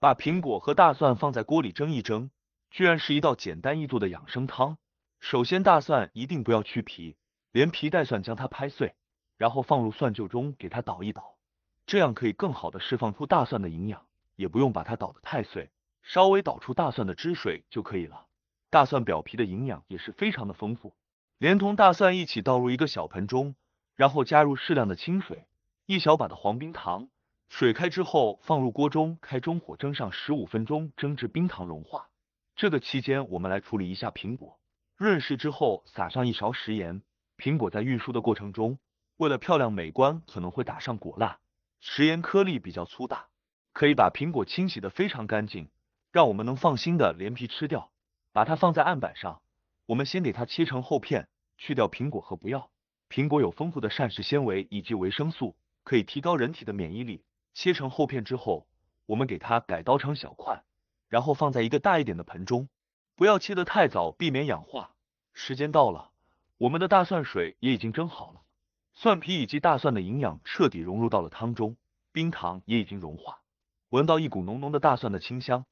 把苹果和大蒜放在锅里蒸一蒸，居然是一道简单易做的养生汤。首先大蒜一定不要去皮，连皮带蒜将它拍碎，然后放入蒜臼中给它捣一捣，这样可以更好的释放出大蒜的营养，也不用把它捣得太碎，稍微捣出大蒜的汁水就可以了。大蒜表皮的营养也是非常的丰富，连同大蒜一起倒入一个小盆中，然后加入适量的清水，一小把的黄冰糖。水开之后放入锅中，开中火蒸上十五分钟，蒸至冰糖融化。这个期间我们来处理一下苹果，润湿之后撒上一勺食盐。苹果在运输的过程中，为了漂亮美观，可能会打上果蜡，食盐颗粒比较粗大，可以把苹果清洗的非常干净，让我们能放心的连皮吃掉。把它放在案板上，我们先给它切成厚片，去掉苹果核。不要，苹果有丰富的膳食纤维以及维生素，可以提高人体的免疫力。切成厚片之后，我们给它改刀成小块，然后放在一个大一点的盆中，不要切得太早，避免氧化。时间到了，我们的大蒜水也已经蒸好了，蒜皮以及大蒜的营养彻底融入到了汤中，冰糖也已经融化，闻到一股浓浓的大蒜的清香。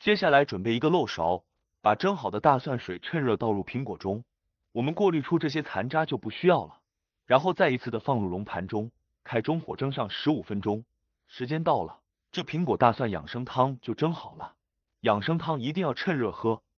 接下来准备一个漏勺，把蒸好的大蒜水趁热倒入苹果中，我们过滤出这些残渣就不需要了，然后再一次的放入龙盘中，开中火蒸上十五分钟。时间到了，这苹果大蒜养生汤就蒸好了。养生汤一定要趁热喝。